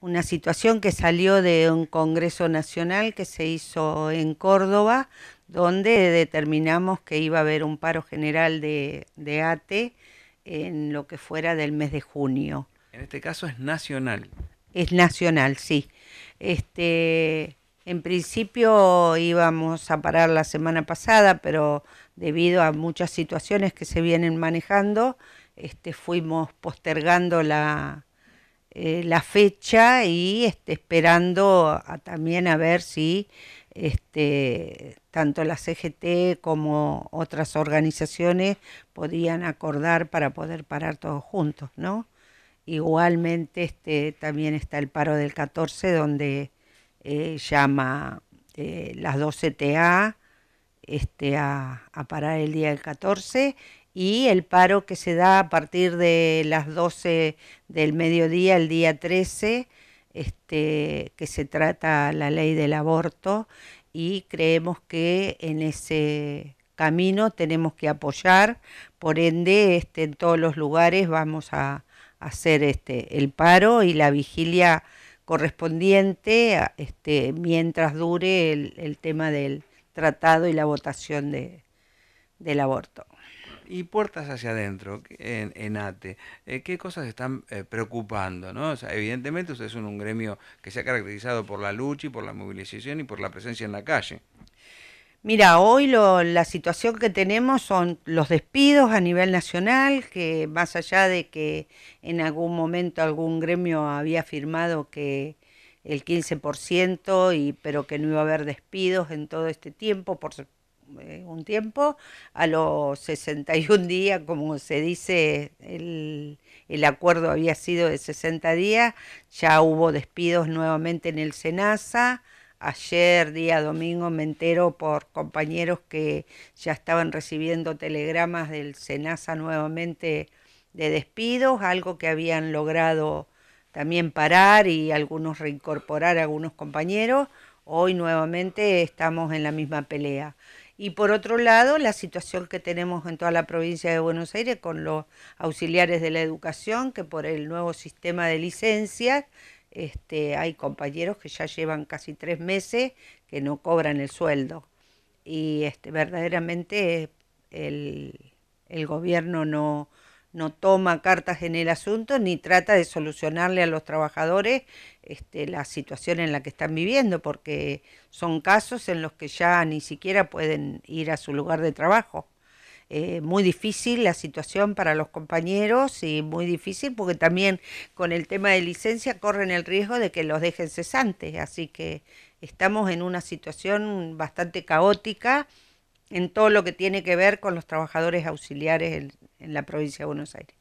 una situación que salió de un Congreso Nacional que se hizo en Córdoba, donde determinamos que iba a haber un paro general de, de ATE en lo que fuera del mes de junio. En este caso es nacional. Es nacional, sí. Este, en principio íbamos a parar la semana pasada, pero debido a muchas situaciones que se vienen manejando, este, fuimos postergando la, eh, la fecha y este, esperando también a ver si este, tanto la CGT como otras organizaciones podían acordar para poder parar todos juntos, ¿no? Igualmente este, también está el paro del 14 donde eh, llama eh, las 12 TA este, a, a, parar el día del 14 y el paro que se da a partir de las 12 del mediodía, el día 13, este, que se trata la ley del aborto y creemos que en ese camino tenemos que apoyar, por ende este, en todos los lugares vamos a, hacer este, el paro y la vigilia correspondiente este, mientras dure el, tema del tratado y la votación del aborto y puertas hacia adentro en, ATE, eh, ¿qué cosas están eh, preocupando? ¿no? O sea, evidentemente ustedes son un gremio que se ha caracterizado por la lucha y por la movilización y por la presencia en la calle. Mira, hoy lo, la situación que tenemos son los despidos a nivel nacional, que más allá de que en algún momento algún gremio había firmado que el 15%, y, pero que no iba a haber despidos en todo este tiempo, por, eh, un tiempo, a los 61 días, como se dice, el, el acuerdo había sido de 60 días, ya hubo despidos nuevamente en el SENASA, ayer día domingo me entero por compañeros que ya estaban recibiendo telegramas del SENASA nuevamente de despidos, algo que habían logrado también parar y algunos reincorporar a algunos compañeros. Hoy nuevamente estamos en la misma pelea. Y por otro lado, la situación que tenemos en toda la provincia de Buenos Aires con los auxiliares de la educación, que por el nuevo sistema de licencias, este, hay compañeros que ya llevan casi tres meses que no cobran el sueldo. Y este, verdaderamente el gobierno no, no toma cartas en el asunto ni trata de solucionarle a los trabajadores este, la situación en la que están viviendo, porque son casos en los que ya ni siquiera pueden ir a su lugar de trabajo. Eh, muy difícil la situación para los compañeros y muy difícil porque también con el tema de licencia corren el riesgo de que los dejen cesantes, así que estamos en una situación bastante caótica en todo lo que tiene que ver con los trabajadores auxiliares la provincia de Buenos Aires.